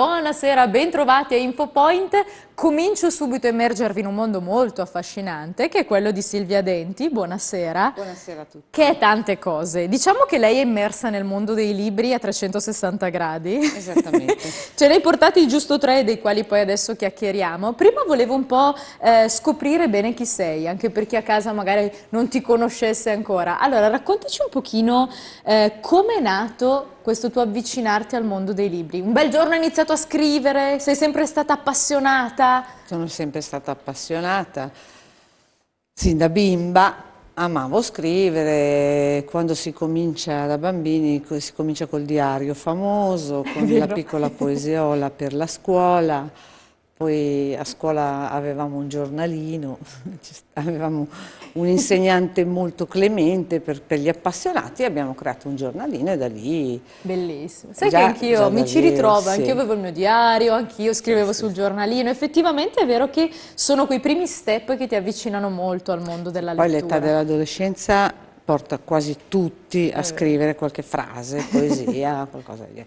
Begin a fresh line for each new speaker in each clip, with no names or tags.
buonasera, bentrovati a InfoPoint comincio subito a emergervi in un mondo molto affascinante, che è quello di Silvia Denti, buonasera.
Buonasera a tutti.
Che è tante cose. Diciamo che lei è immersa nel mondo dei libri a 360 gradi. Esattamente. Ce ne hai portati giusto tre, dei quali poi adesso chiacchieriamo. Prima volevo un po' eh, scoprire bene chi sei, anche per chi a casa magari non ti conoscesse ancora. Allora, raccontaci un pochino eh, come è nato questo tuo avvicinarti al mondo dei libri. Un bel giorno hai iniziato a scrivere, sei sempre stata appassionata,
sono sempre stata appassionata. Sin da bimba amavo scrivere, quando si comincia da bambini si comincia col diario famoso, con la piccola poesiola per la scuola poi a scuola avevamo un giornalino, avevamo un insegnante molto clemente per, per, gli appassionati e abbiamo creato un giornalino e da lì... Bellissimo, sai già, che anch'io mi ci ritrovo, sì. anch'io avevo
il mio diario, anch'io scrivevo sì, sul sì. giornalino, effettivamente è vero che sono quei primi step che ti avvicinano molto al mondo della poi lettura. Poi l'età
dell'adolescenza porta quasi tutti a eh. scrivere qualche frase, poesia, qualcosa di...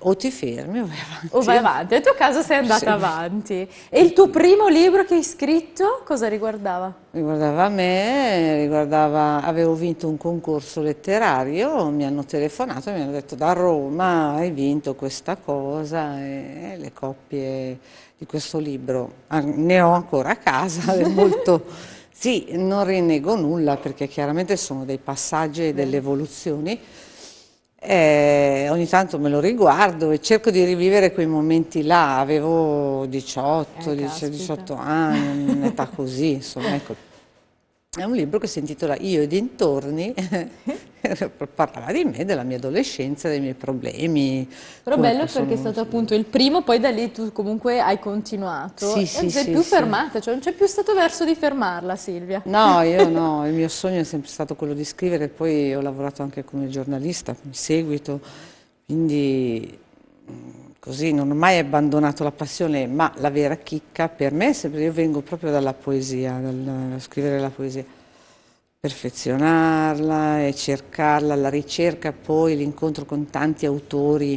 O ti, fermi o vai
avanti. O vai avanti, nel tuo caso sei andata sì. avanti. E il tuo primo libro che hai scritto cosa riguardava?
Riguardava me, riguardava, avevo vinto un concorso letterario, mi hanno telefonato e mi hanno detto da Roma hai vinto questa cosa e le coppie di questo libro ne ho ancora a casa, è molto... sì, non rinnego nulla perché chiaramente sono dei passaggi e delle mm. evoluzioni eh, ogni tanto me lo riguardo e cerco di rivivere quei momenti là, avevo 18, eh, 18, anni, un'età così, insomma, ecco. È un libro che si intitola Io e dintorni, parlava di me, della mia adolescenza, dei miei problemi. Però bello perché è stato
appunto il primo, poi da lì tu comunque hai continuato. Sì, sì, non sei sì, più sì. fermata, cioè non c'è più stato verso di fermarla Silvia. No, io
no, il mio sogno è sempre stato quello di scrivere, poi ho lavorato anche come giornalista in seguito, quindi mm, così non ho mai abbandonato la passione, ma la vera chicca per me è sempre, io vengo proprio dalla poesia, dal scrivere la poesia perfezionarla e cercarla, la ricerca poi, l'incontro con tanti autori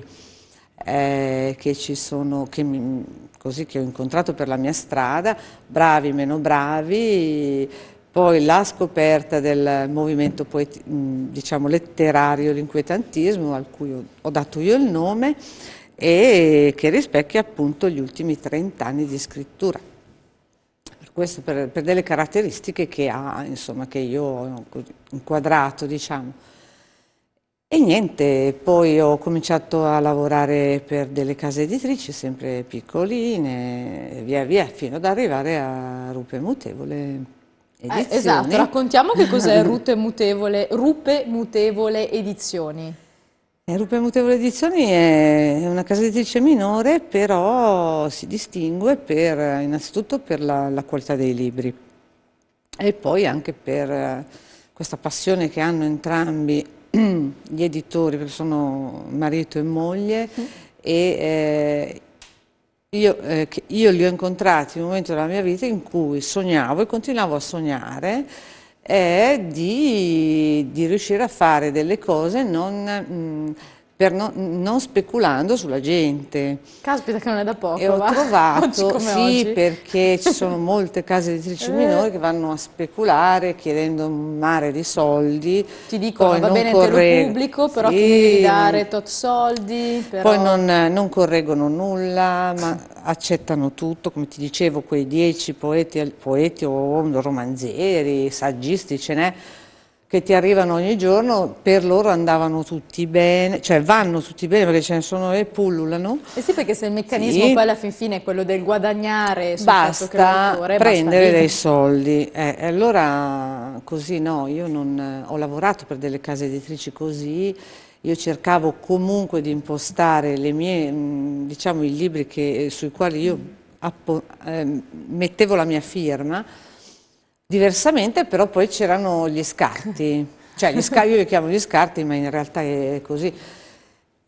eh, che ci sono, che mi, così che ho incontrato per la mia strada, bravi, meno bravi, poi la scoperta del movimento diciamo, letterario, l'inquietantismo, al cui ho, ho dato io il nome, e che rispecchia appunto gli ultimi 30 anni di scrittura questo per, per delle caratteristiche che ha, insomma, che io ho inquadrato, diciamo. E niente, poi ho cominciato a lavorare per delle case editrici, sempre piccoline, via via, fino ad arrivare a Rupe Mutevole. Eh, esatto, raccontiamo
che cos'è Rupe Mutevole, Rupe Mutevole Edizioni.
Eh, Rupe Mutevole Edizioni è una casa editrice minore, però si distingue per, innanzitutto per la, la, qualità dei libri e poi anche per eh, questa passione che hanno entrambi gli editori, perché sono marito e moglie, mm. e eh, io, eh, io li ho incontrati in un momento della mia vita in cui sognavo e continuavo a sognare è di, di riuscire a fare delle cose non... Mh, mm, per no, non speculando sulla gente.
Caspita che non è da poco. E ho va. trovato, sì, oggi. perché
ci sono molte case editrici eh. minori che vanno a speculare chiedendo un mare di soldi. Ti dicono va bene corre... il pubblico, però sì. ti devi dare
tot soldi. Però... Poi non,
non correggono nulla, ma accettano tutto, come ti dicevo, quei dieci poeti, poeti o romanzieri, saggisti ce n'è che ti arrivano ogni giorno, per loro andavano tutti bene, cioè vanno tutti bene perché ce ne sono e pullulano.
E eh sì, perché se il meccanismo sì. poi alla fin fine è quello del guadagnare sul basta certo prendere basta dei
soldi. Eh, allora così no, io non eh, ho lavorato per delle case editrici così, io cercavo comunque di impostare mie, mm, diciamo, i libri che, eh, sui quali io appo, eh, mettevo la mia firma Diversamente però poi c'erano gli scarti, cioè gli scarti, io li chiamo gli scarti ma in realtà è così.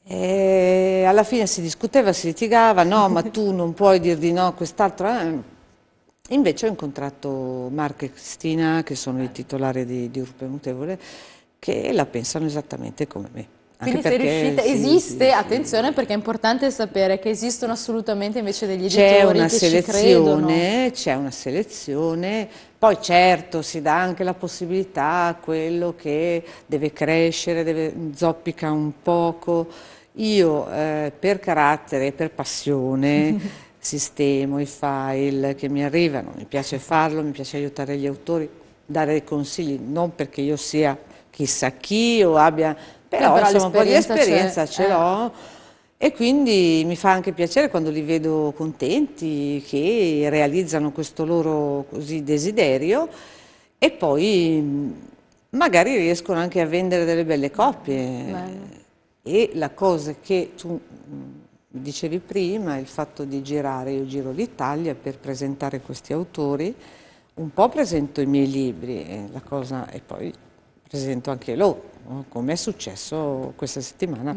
E alla fine si discuteva, si litigava, no ma tu non puoi dir di no a quest'altro. Eh, invece ho incontrato Marco e Cristina che sono i eh. titolari di, di Urpe Mutevole che la pensano esattamente come me. Quindi se riuscite, sì, esiste, sì,
attenzione perché è importante sapere che esistono assolutamente invece degli editori che ci credono.
C'è una selezione, poi certo si dà anche la possibilità a quello che deve crescere, deve, zoppica un poco. Io eh, per carattere, per passione... sistemo i file che mi arrivano, mi piace farlo, mi piace aiutare gli autori, dare dei consigli, non perché io sia chissà chi o abbia però, però insomma, un po' di esperienza ce eh. l'ho e quindi mi fa anche piacere quando li vedo contenti, che realizzano questo loro così, desiderio e poi mm, magari riescono anche a vendere delle belle copie. Bello. E la cosa che tu mm, dicevi prima, il fatto di girare, io giro l'Italia per presentare questi autori, un po' presento i miei libri, eh, la cosa, e poi presento anche loro come è successo questa settimana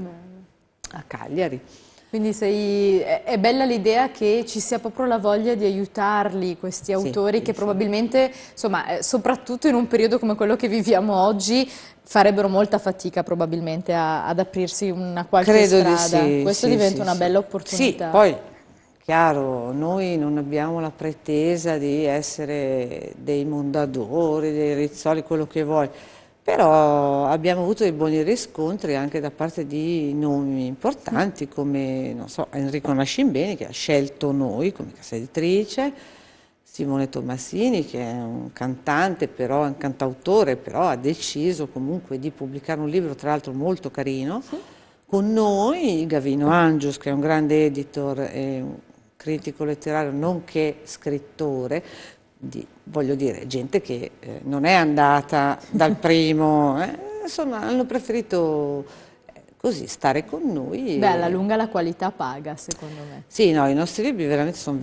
a Cagliari. Quindi
sei, è bella l'idea che ci sia proprio la voglia di aiutarli questi autori sì, che probabilmente, insomma, eh, soprattutto in un periodo come quello che viviamo oggi, farebbero molta fatica probabilmente a, ad aprirsi una qualche Credo strada. Di sì, Questo sì, diventa una bella opportunità. Sì, poi,
chiaro, noi non abbiamo la pretesa di essere dei mondadori, dei rizzoli, quello che vuoi però abbiamo avuto dei buoni riscontri anche da parte di nomi importanti come so, Enrico Nascimbeni che ha scelto noi come casa editrice, Simone Tommasini che è un cantante, però è un cantautore, però ha deciso comunque di pubblicare un libro tra l'altro molto carino. Sì. Con noi Gavino Angius che è un grande editor e critico letterario nonché scrittore, di, voglio dire, gente che eh, non è andata dal primo, eh, insomma hanno preferito eh, così stare con noi. Beh, alla
lunga la qualità paga, secondo me.
Sì, no, i nostri libri veramente sono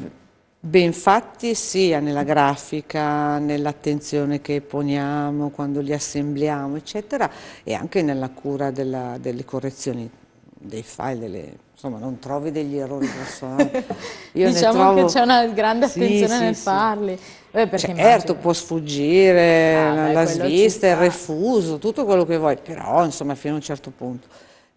ben fatti sia nella grafica, nell'attenzione che poniamo quando li assembliamo, eccetera, e anche nella cura della, delle correzioni dei file, delle insomma non trovi degli errori personali. Io diciamo trovo... che c'è
una grande attenzione sì, nel sì, farli.
Eh, certo, immagino... può sfuggire ah, la svista, il refuso, tutto quello che vuoi, però insomma fino a un certo punto.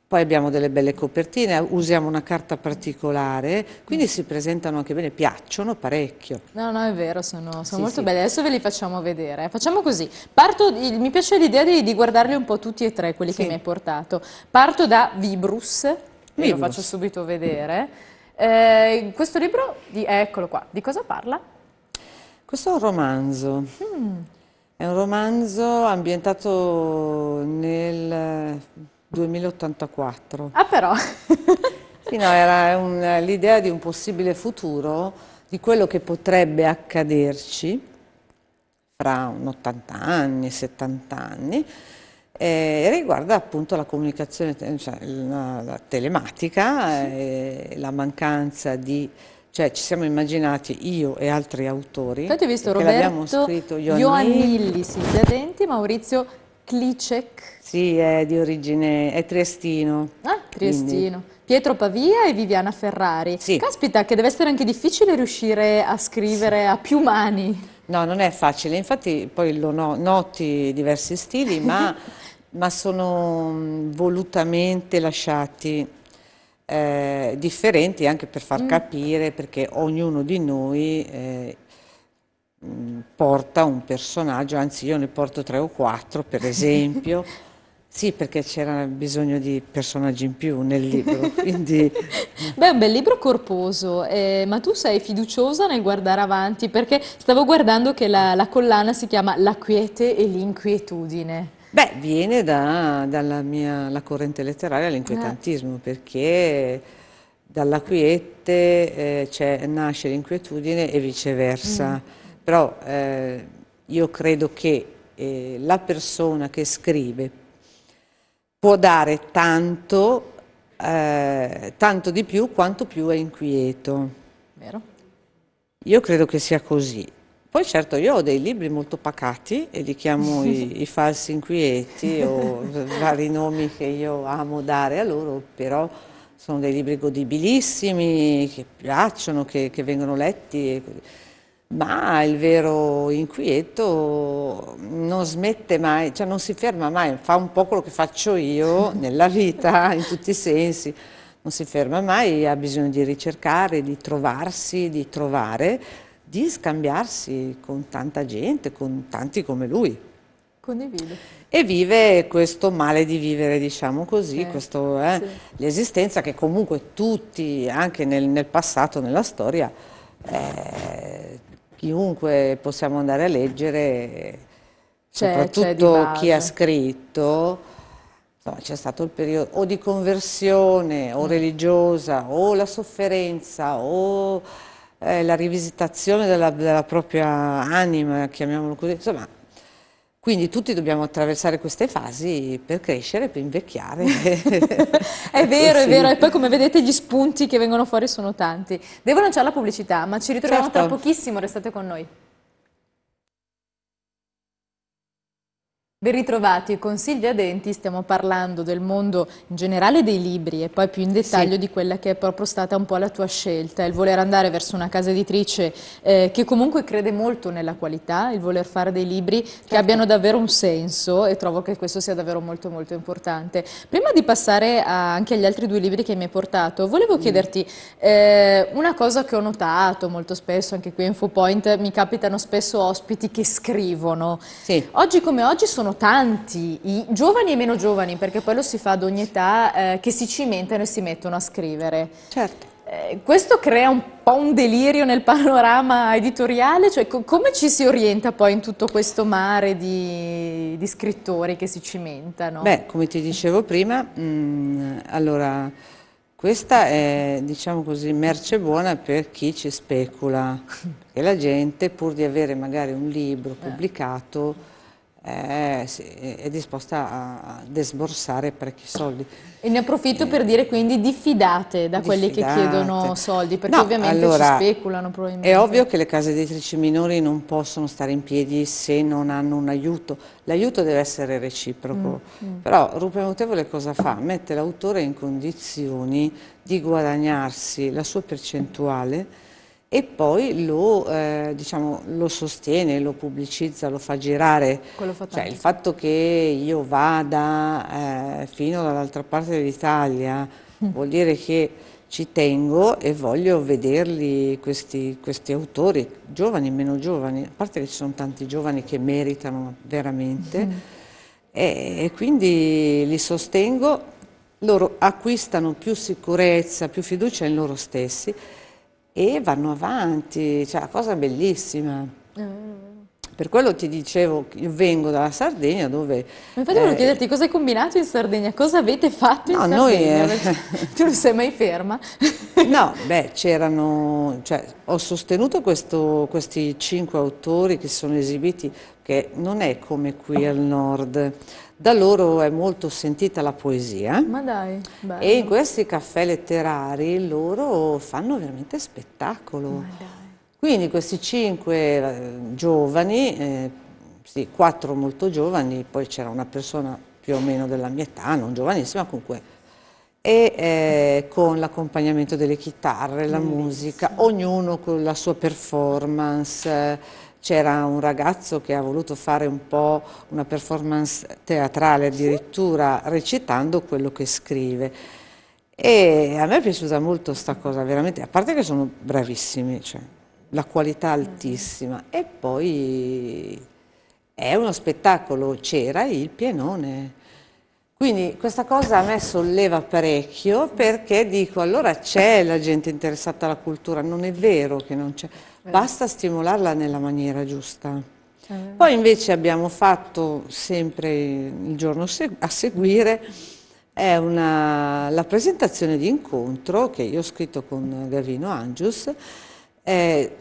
Poi abbiamo delle belle copertine, usiamo una carta particolare, quindi si presentano anche bene, piacciono parecchio.
No, no, è vero, sono, sono sì, molto sì. belle. Adesso ve li facciamo vedere. Facciamo così, Parto, mi piace l'idea di, di, guardarli un po' tutti e tre, quelli sì. che mi hai portato. Parto da Vibrus, ve lo faccio subito vedere. Eh, questo libro, di, eh, eccolo qua, di cosa parla?
Questo è un romanzo. Mm. È un romanzo ambientato nel 2084. Ah però! sì, no, era l'idea di un possibile futuro, di quello che potrebbe accaderci fra 80 anni, 70 anni, eh, riguarda appunto la comunicazione, eh, cioè, la, la telematica, sì. eh, la mancanza di cioè ci siamo immaginati io e altri autori Avete visto Roberto scritto Ioannilli,
Ioannilli Silvia Denti, Maurizio Klicek
sì è di origine, è triestino
ah triestino quindi. Pietro Pavia e Viviana Ferrari sì. caspita che deve essere anche difficile riuscire a scrivere sì. a più mani
no non è facile infatti poi lo no, noti diversi stili ma ma sono mm, volutamente lasciati eh, differenti anche per far mm. capire perché ognuno di noi eh, mm, porta un personaggio, anzi io ne porto tre o quattro per esempio. Sì, perché c'era bisogno di personaggi in più nel libro, quindi...
Beh, è un bel libro corposo, eh, ma tu sei fiduciosa nel guardare avanti, perché stavo guardando che la, la collana si chiama La quiete e l'inquietudine.
Beh, viene da, dalla mia la corrente letteraria all'inquietantismo, ah. perché dalla quiete eh, nasce l'inquietudine e viceversa. Mm. Però eh, io credo che eh, la persona che scrive può dare tanto, eh, tanto di più quanto più è inquieto. Vero? Io credo che sia così. Poi certo io ho dei libri molto pacati e li chiamo i, i falsi inquieti o vari nomi che io amo dare a loro, però sono dei libri godibilissimi, che piacciono, che, che vengono letti. E, ma il vero inquieto non smette mai, cioè non si ferma mai, fa un po' quello che faccio io nella vita, in tutti i sensi, non si ferma mai, ha bisogno di ricercare, di trovarsi, di trovare di scambiarsi con tanta gente, con tanti come lui. Condivide. E vive questo male di vivere, diciamo così, eh, questo, eh, sì. l'esistenza che comunque tutti, anche nel, nel passato, nella storia, eh, chiunque possiamo andare a leggere, soprattutto chi ha scritto, c'è stato il periodo o di conversione o mm. religiosa o la sofferenza o eh, la rivisitazione della, della, propria anima, chiamiamolo così, insomma. Quindi tutti dobbiamo attraversare queste fasi per crescere, per invecchiare. è vero, è vero, e poi
come vedete gli spunti che vengono fuori sono tanti. Devo lanciare la pubblicità, ma ci ritroviamo certo. tra pochissimo, restate con noi. Ben ritrovati con Silvia Denti, stiamo parlando del mondo in generale dei libri e poi più in dettaglio sì. di quella che è proprio stata un po' la tua scelta, il voler andare verso una casa editrice eh, che comunque crede molto nella qualità, il voler fare dei libri certo. che abbiano davvero un senso e trovo che questo sia davvero molto molto importante. Prima di passare a, anche agli altri due libri che mi hai portato, volevo mm. chiederti eh, una cosa che ho notato molto spesso anche qui in Infopoint, mi capitano spesso ospiti che scrivono. Sì. Oggi come oggi sono sono tanti, i giovani e meno giovani, perché poi lo si fa ad ogni età, eh, che si cimentano e si mettono a scrivere. Certo. Eh, questo crea un po' un delirio nel panorama editoriale, cioè co come ci si orienta poi in tutto questo mare di, di scrittori che si cimentano? Beh,
come ti dicevo prima, mh, mm, allora questa è, diciamo così, merce buona per chi ci specula, e la gente pur di avere magari un libro pubblicato eh, è, è disposta a desborsare parecchi soldi.
E ne approfitto eh, per dire quindi diffidate da diffidate. quelli che chiedono soldi, perché no, ovviamente allora, ci speculano probabilmente. È
ovvio che le case editrici minori non possono stare in piedi se non hanno un aiuto. L'aiuto deve essere reciproco, mm, mm. però Rupe Mutevole cosa fa? Mette l'autore in condizioni di guadagnarsi la sua percentuale e poi lo, eh, diciamo, lo, sostiene, lo pubblicizza, lo fa girare. Fa cioè, il fatto che io vada eh, fino dall'altra parte dell'Italia
mm. vuol
dire che ci tengo e voglio vederli questi, questi autori, giovani e meno giovani, a parte che ci sono tanti giovani che meritano veramente, mm. e, e quindi li sostengo, loro acquistano più sicurezza, più fiducia in loro stessi e vanno avanti, cioè la cosa bellissima. Mm. Per quello ti dicevo, io vengo dalla Sardegna dove... Ma infatti eh, volevo chiederti
cosa hai combinato in Sardegna, cosa avete fatto in no, Sardegna? Noi, eh... Cioè, tu non sei mai ferma?
No, beh, c'erano... Cioè, ho sostenuto questo, questi cinque autori che sono esibiti, che non è come qui al nord. Da loro è molto sentita la poesia. Ma
dai, bello. E in
questi caffè letterari loro fanno veramente spettacolo. Ma dai quindi questi cinque eh, giovani, eh, sì, quattro molto giovani, poi c'era una persona più o meno della mia età, non giovanissima comunque, e eh, con l'accompagnamento delle chitarre, la musica, ognuno con la sua performance. C'era un ragazzo che ha voluto fare un po' una performance teatrale, addirittura recitando quello che scrive. E a me è piaciuta molto questa cosa, veramente, a parte che sono bravissimi, cioè, la qualità mm. altissima e poi è uno spettacolo, c'era il pienone. Quindi questa cosa a me solleva parecchio perché dico allora c'è la gente interessata alla cultura, non è vero che non c'è, basta stimolarla nella maniera giusta. Eh. Poi invece abbiamo fatto sempre il giorno a seguire è una, la presentazione di incontro che io ho scritto con Gavino Angius eh,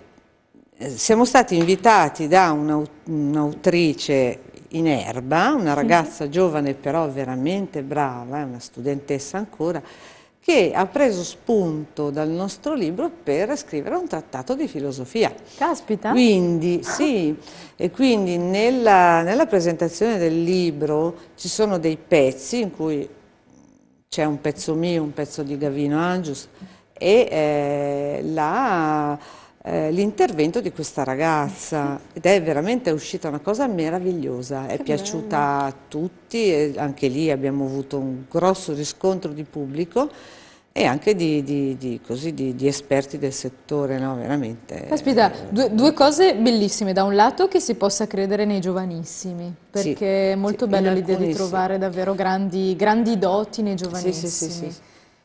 siamo stati invitati da un'autrice in erba, una ragazza sì. giovane però veramente brava, è una studentessa ancora, che ha preso spunto dal nostro libro per scrivere un trattato di filosofia. Caspita! Quindi, sì, e quindi nella, nella presentazione del libro ci sono dei pezzi in cui c'è un pezzo mio, un pezzo di Gavino Angius, e eh, eh, l'intervento di questa ragazza ed è veramente uscita una cosa meravigliosa, è che piaciuta bello. a tutti, anche lì abbiamo avuto un grosso riscontro di pubblico e anche di, di, di, così, di, esperti del settore, no? veramente.
Aspetta, eh, due, due, cose bellissime. Da un lato che si possa credere nei giovanissimi, perché sì, è molto sì, bello l'idea di trovare davvero grandi, grandi, doti nei giovanissimi. Sì, sì, sì, sì.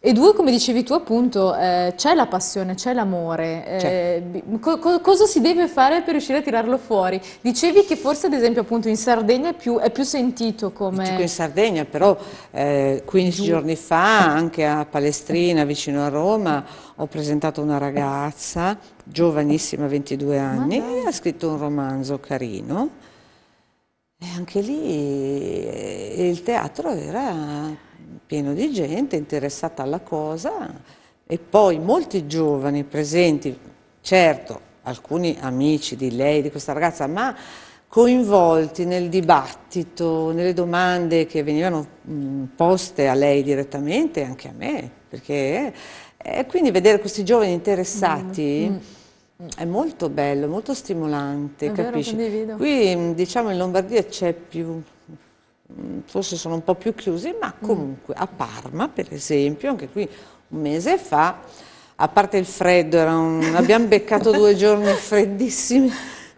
E due, come dicevi tu appunto, eh, c'è la passione, c'è l'amore. Eh, co co cosa si deve fare per riuscire a tirarlo fuori? Dicevi che forse ad esempio appunto in Sardegna è più, è più sentito come... Dico in
Sardegna, però eh, 15 Giù. giorni fa anche a Palestrina, vicino a Roma, ho presentato una ragazza, giovanissima, 22 anni, ha scritto un romanzo carino. E anche lì eh, il teatro era pieno di gente interessata alla cosa e poi molti giovani presenti, certo alcuni amici di lei, di questa ragazza, ma coinvolti nel dibattito, nelle domande che venivano mm, poste a lei direttamente e anche a me, perché eh, quindi vedere questi giovani interessati... Mm, mm. È molto bello, molto stimolante, è capisci? Vero, Qui mm, diciamo in Lombardia c'è più Mm, forse sono un po' più chiusi, ma comunque a Parma, per esempio, anche qui un mese fa, a parte il freddo, un, abbiamo beccato due giorni freddissimi,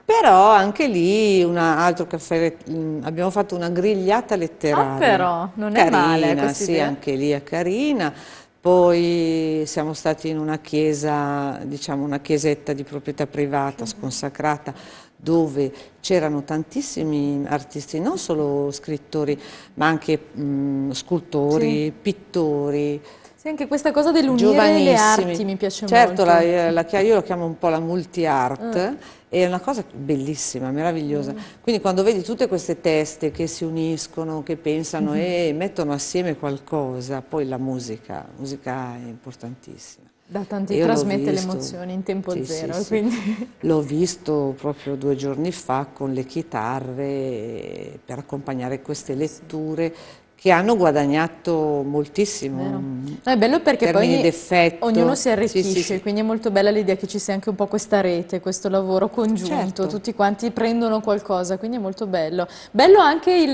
però anche lì un altro caffè, mm, abbiamo fatto una grigliata letteraria. Ah però, non è carina, male Sì, idea. anche lì è carina. Poi siamo stati in una chiesa, diciamo una chiesetta di proprietà privata, sconsacrata, dove c'erano tantissimi artisti, non solo scrittori, ma anche mh, scultori, sì. pittori.
Sì, anche questa cosa dell'unire delle arti mi piace certo, molto. Certo, la, eh,
la, io lo chiamo un po' la multi-art, ah. è una cosa bellissima, meravigliosa. Mm. Quindi quando vedi tutte queste teste che si uniscono, che pensano mm e mettono assieme qualcosa, poi la musica, la musica è importantissima. Da tanti, trasmette le emozioni in tempo sì, zero. Sì, sì. L'ho visto proprio due giorni fa con le chitarre eh, per accompagnare queste letture che hanno guadagnato moltissimo. Mm,
no, è bello perché poi
ognuno si arricchisce, sì,
sì. quindi è molto bella l'idea che ci sia anche un po' questa rete, questo lavoro congiunto, certo. tutti quanti prendono qualcosa, quindi è molto bello. Bello anche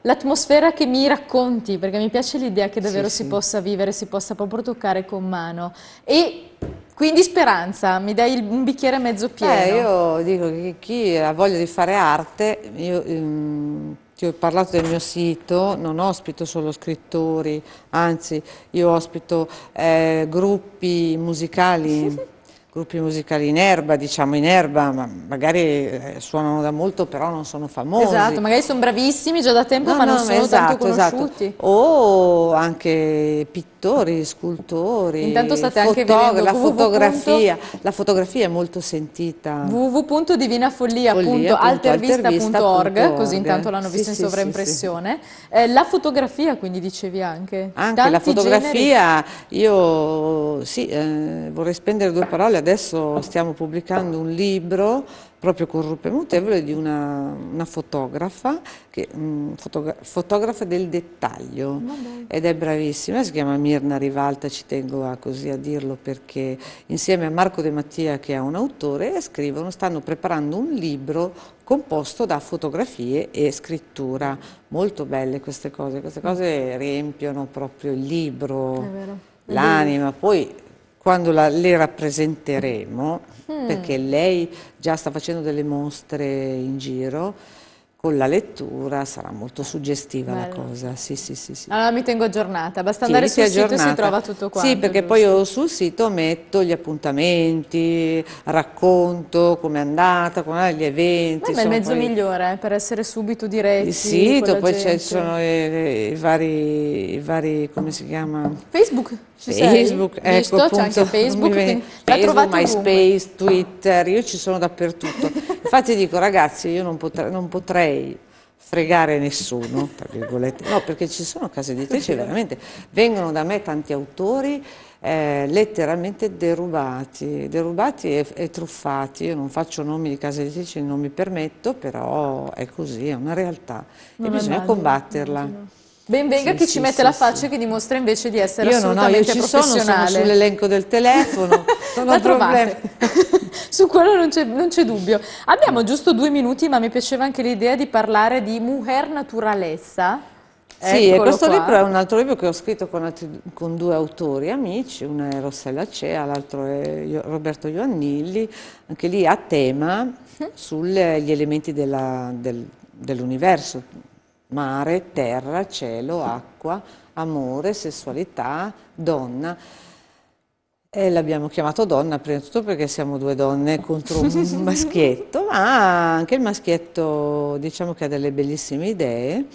l'atmosfera che mi racconti, perché mi piace l'idea che davvero sì, si possa vivere, si possa proprio toccare con mano. E quindi speranza, mi dai un bicchiere mezzo eh, pieno.
Eh, io dico che chi ha voglia di fare arte, io, um, ti ho parlato del mio sito, non ospito solo scrittori, anzi io ospito eh, gruppi musicali gruppi musicali in erba, diciamo in erba, ma magari eh, suonano da molto però non sono famosi. Esatto,
magari sono bravissimi già da tempo no, ma no, non sono esatto, tanto esatto. conosciuti.
Esatto. O anche pittori, scultori, Intanto state fotogra anche la fotografia, la fotografia è molto sentita. www.divinafollia.altervista.org così intanto l'hanno sì, vista sì, in sovraimpressione. Sì, eh,
la fotografia quindi dicevi anche. Anche Tanti la fotografia,
generi. io sì, eh, vorrei spendere due parole adesso stiamo pubblicando un libro proprio con Ruppe Mutevole di una, una fotografa, che, mh, mm, fotogra fotografa del dettaglio Vabbè. ed è bravissima, si chiama Mirna Rivalta, ci tengo a, così a dirlo perché insieme a Marco De Mattia che è un autore scrivono, stanno preparando un libro composto da fotografie e scrittura, molto belle queste cose, queste cose riempiono proprio il libro,
l'anima,
poi quando la, le rappresenteremo, mm. perché lei già sta facendo delle mostre in giro, con la lettura sarà molto suggestiva Bello. la cosa. Sì, sì, sì, sì,
Allora mi tengo aggiornata, basta andare sul aggiornata. sito e si trova tutto quanto. Sì, perché giusto? poi
io sul sito metto gli appuntamenti, racconto com'è andata, com'è gli eventi. Ma è il mezzo poi...
migliore eh, per essere subito diretti. Il sito, poi ci sono
i, eh, i, vari, i, vari, come si chiama? Facebook. Facebook, sei? ecco, Visto, appunto, c'è anche Facebook, quindi, Facebook, MySpace, Twitter, io ci sono dappertutto. Infatti dico ragazzi io non potrei, non potrei fregare nessuno, no, perché ci sono case editrici veramente, vengono da me tanti autori eh, letteralmente derubati, derubati e, e, truffati, io non faccio nomi di case editrici, non mi permetto, però è così, è una realtà non e bisogna bello, combatterla. Benvenga sì, chi sì, ci mette sì, la
faccia che dimostra invece di essere io assolutamente no, no, io professionale. Io sono, sono sull'elenco
del telefono, sono problemi. Su
quello non c'è dubbio. Abbiamo giusto due minuti, ma mi piaceva anche l'idea di parlare di Mujer Naturalessa. Sì, e questo qua. libro è un
altro libro che ho scritto con, altri, con due autori amici, uno è Rossella Cea, l'altro è Roberto Ioannilli, anche lì a tema sugli elementi dell'universo, dell mare, terra, cielo, acqua, amore, sessualità, donna. E l'abbiamo chiamato donna prima di tutto perché siamo due donne contro un maschietto, ma anche il maschietto diciamo che ha delle bellissime idee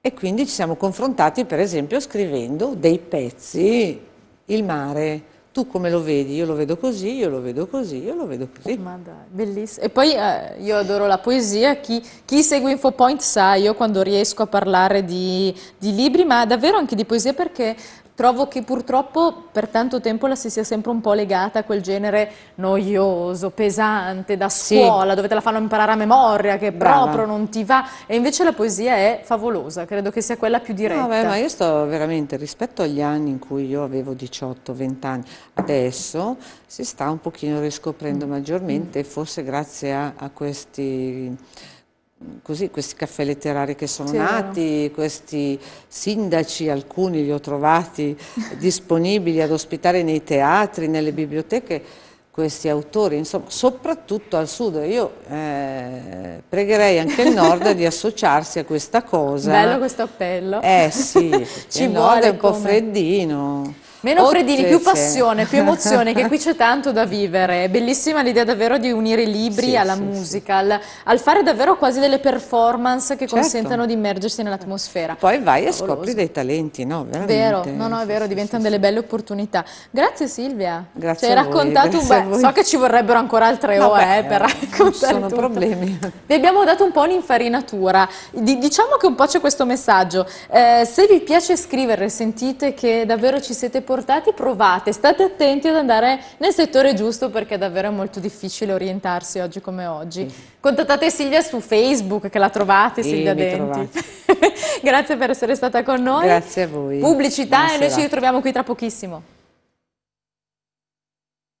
e quindi ci siamo confrontati per esempio scrivendo dei pezzi, il mare, tu come lo vedi? Io lo vedo così, io lo vedo così, io lo vedo così. Ma dai,
bellissimo. E poi eh, io adoro la poesia, chi, chi segue InfoPoint sa, io quando riesco a parlare di, di libri, ma davvero anche di poesia perché Trovo che purtroppo per tanto tempo la si sia sempre un po' legata a quel genere noioso, pesante, da scuola, sì. dove te la fanno imparare a
memoria, che Brava. proprio non
ti va. E invece la poesia è favolosa, credo che sia quella più diretta. No, beh, ma io
sto veramente, rispetto agli anni in cui io avevo 18-20 anni, adesso si sta un pochino riscoprendo mm. maggiormente, forse grazie a, a questi così, questi caffè letterari che sono nati, questi sindaci, alcuni li ho trovati disponibili ad ospitare nei teatri, nelle biblioteche, questi autori, insomma, soprattutto al sud. Io eh, pregherei anche il nord di associarsi a questa cosa. Bello
questo appello. Eh sì,
Ci il nord è un come... po' freddino. Meno oh, Fredini, più passione, più emozione, che qui
c'è tanto da vivere. bellissima l'idea davvero di unire i libri sì, alla sì, musica, sì. Al, fare davvero quasi delle performance che certo. consentano di immergersi nell'atmosfera. Poi vai Favoloso. e scopri
dei talenti, no? Veramente. Vero, no, no,
è vero, diventano delle belle opportunità. Grazie Silvia.
Grazie Ci hai raccontato un bel... So che ci vorrebbero ancora altre no, ore beh, eh, per eh, raccontare Non sono tutto. problemi.
Vi abbiamo dato un po' un'infarinatura. diciamo che un po' c'è questo messaggio. Eh, se vi piace scrivere, sentite che davvero ci siete portati portati, provate, state attenti ad andare nel settore giusto perché è davvero molto difficile orientarsi oggi come oggi. Contattate Silvia su Facebook che la trovate, Silvia Denti. Grazie per essere stata con noi. Grazie a voi. Pubblicità Buona e noi ci
ritroviamo qui tra pochissimo.